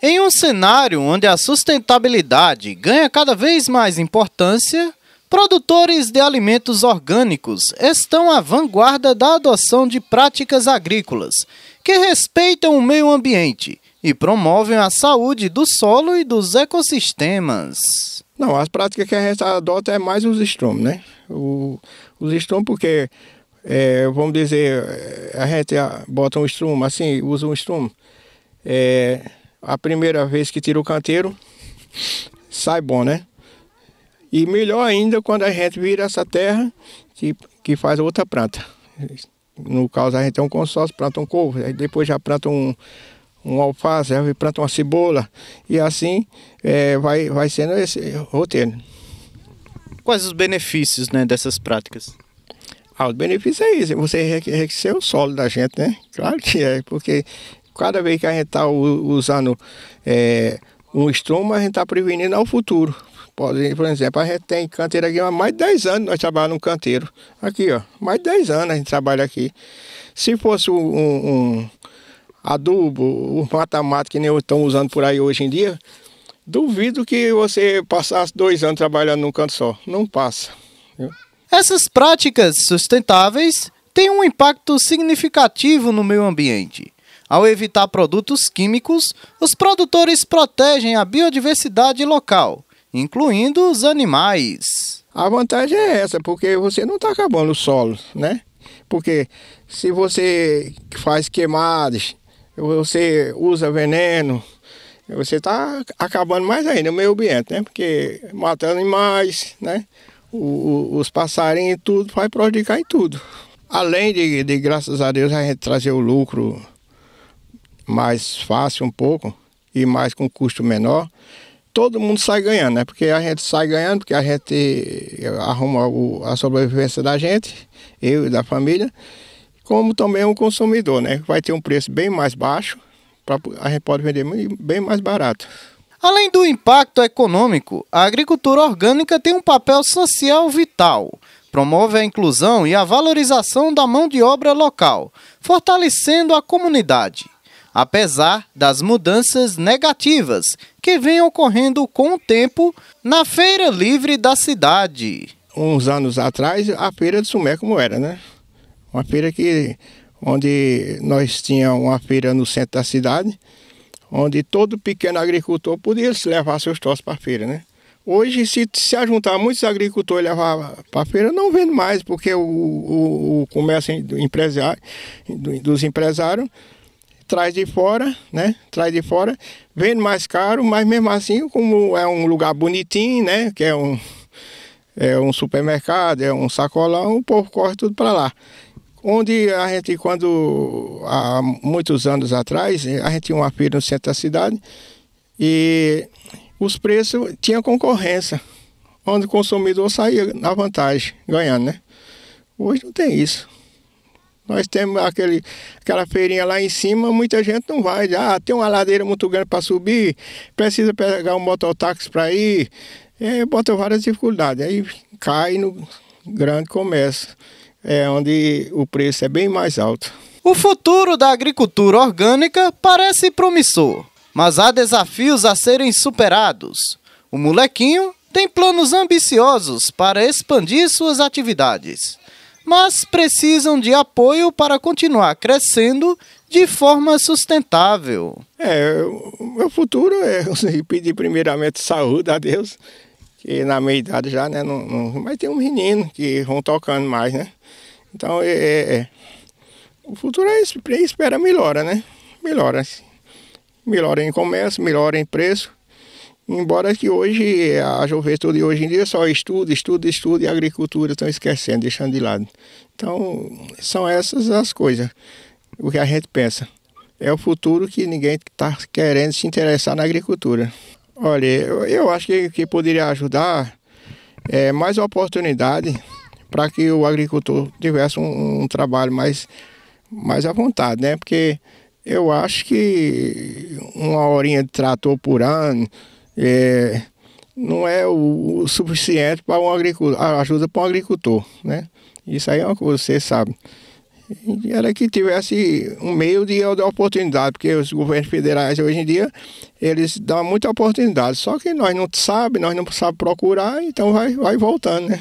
Em um cenário onde a sustentabilidade ganha cada vez mais importância, produtores de alimentos orgânicos estão à vanguarda da adoção de práticas agrícolas que respeitam o meio ambiente e promovem a saúde do solo e dos ecossistemas. Não, as práticas que a gente adota é mais os estômagos, né? O, os estômagos porque, é, vamos dizer, a gente bota um estômago, assim, usa um estômago, é, a primeira vez que tira o canteiro, sai bom, né? E melhor ainda quando a gente vira essa terra que, que faz outra planta. No caso, a gente tem é um consórcio, planta um couve, depois já planta um, um alface, já planta uma cebola. E assim é, vai, vai sendo esse roteiro. Quais os benefícios né, dessas práticas? Ah, os benefícios é isso, você enriquecer o solo da gente, né? Claro que é, porque cada vez que a gente está usando é, um estômago, a gente está prevenindo ao futuro. por exemplo, a gente tem canteiro aqui há mais de 10 anos, nós trabalhamos no canteiro. Aqui, ó, mais de 10 anos a gente trabalha aqui. Se fosse um, um adubo, um mata-mata que nem estão usando por aí hoje em dia, duvido que você passasse dois anos trabalhando num canto só. Não passa. Viu? Essas práticas sustentáveis têm um impacto significativo no meio ambiente ao evitar produtos químicos, os produtores protegem a biodiversidade local, incluindo os animais. A vantagem é essa, porque você não está acabando o solo, né? Porque se você faz queimadas, você usa veneno, você está acabando mais ainda o meio ambiente, né? Porque matando animais, né? O, o, os passarinhos e tudo vai prejudicar em tudo. Além de, de, graças a Deus, a gente trazer o lucro mais fácil um pouco e mais com custo menor, todo mundo sai ganhando, né? Porque a gente sai ganhando, porque a gente arruma o, a sobrevivência da gente, eu e da família, como também um consumidor, né? Vai ter um preço bem mais baixo, pra, a gente pode vender bem mais barato. Além do impacto econômico, a agricultura orgânica tem um papel social vital. Promove a inclusão e a valorização da mão de obra local, fortalecendo a comunidade apesar das mudanças negativas que vêm ocorrendo com o tempo na feira livre da cidade. Uns anos atrás, a feira de Sumé como era, né? Uma feira que onde nós tínhamos uma feira no centro da cidade, onde todo pequeno agricultor podia levar seus troços para a feira, né? Hoje, se se ajuntar muitos agricultores e levar para a feira, não vende mais, porque o, o, o comércio do empresário, dos empresários traz de fora, né? Traz de fora, vende mais caro, mas mesmo assim, como é um lugar bonitinho, né? Que é um, é um supermercado, é um sacolão, o povo corre tudo para lá. Onde a gente, quando há muitos anos atrás, a gente tinha uma feira no centro da cidade e os preços tinham concorrência, onde o consumidor saía na vantagem, ganhando, né? Hoje não tem isso. Nós temos aquele, aquela feirinha lá em cima, muita gente não vai. Ah, tem uma ladeira muito grande para subir, precisa pegar um mototáxi para ir. É, bota várias dificuldades. Aí cai no grande comércio, é onde o preço é bem mais alto. O futuro da agricultura orgânica parece promissor, mas há desafios a serem superados. O molequinho tem planos ambiciosos para expandir suas atividades mas precisam de apoio para continuar crescendo de forma sustentável. É, o meu futuro é pedir primeiramente saúde a Deus, que na minha idade já, né, não, não, mas tem um menino que vão tocando mais, né? Então, é, é, é. o futuro é, é espera melhora, né? Melhora. Assim. Melhora em comércio, melhora em preço, Embora que hoje eh, a juventude hoje em dia só estuda, estuda, estuda e a agricultura estão esquecendo, deixando de lado. Então, são essas as coisas, o que a gente pensa. É o futuro que ninguém está querendo se interessar na agricultura. Olha, eu, eu acho que, que poderia ajudar é, mais oportunidade para que o agricultor tivesse um, um trabalho mais, mais à vontade, né? Porque eu acho que uma horinha de trator por ano é, não é o, o suficiente para um agricultor, ajuda para um agricultor, né? Isso aí é uma coisa que você sabe. era que tivesse um meio de, dar oportunidade, porque os governos federais hoje em dia, eles dão muita oportunidade, só que nós não sabemos, nós não sabemos procurar, então vai, vai voltando, né?